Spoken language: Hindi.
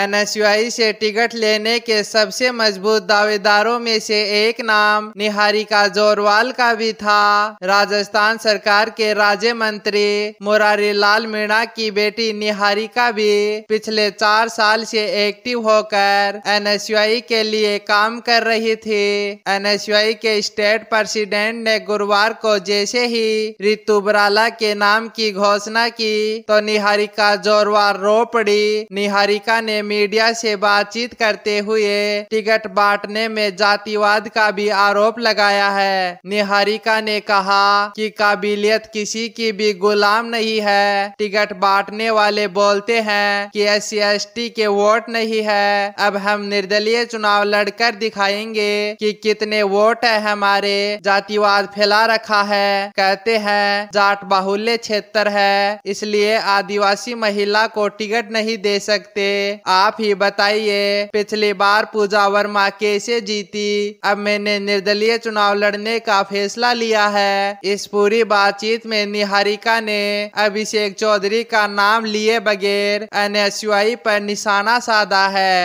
एनएसयूआई से टिकट लेने के सबसे मजबूत दावेदारों में से एक नाम निहारिका जोरवाल का भी था राजस्थान सरकार के राज्य मंत्री मुरारी लाल मीणा की बेटी निहारिका भी पिछले चार साल से एक्टिव होकर आई के लिए काम कर रही थी एनएसयूआई के स्टेट प्रेसिडेंट ने गुरुवार को जैसे ही रितु बराला के नाम की घोषणा की तो निहारिका जोरवाल रो पड़ी निहारिका ने मीडिया से बातचीत करते हुए टिकट बांटने में जातिवाद का भी आरोप लगाया है निहारिका ने कहा कि काबिलियत किसी की भी गुलाम नहीं है टिकट बांटने वाले बोलते हैं कि एस सी के वोट नहीं है अब हम निर्दलीय चुनाव लड़कर दिखाएंगे कि कितने वोट है हमारे जातिवाद फैला रखा है कहते हैं जाट बाहुल्य क्षेत्र है इसलिए आदिवासी महिला को टिकट नहीं दे सकते आप ही बताइए पिछली बार पूजा वर्मा कैसे जीती अब मैंने निर्दलीय चुनाव लड़ने का फैसला लिया है इस पूरी बातचीत में निहारिका ने अभिषेक चौधरी का नाम लिए बगैर अनएसयूआई पर निशाना साधा है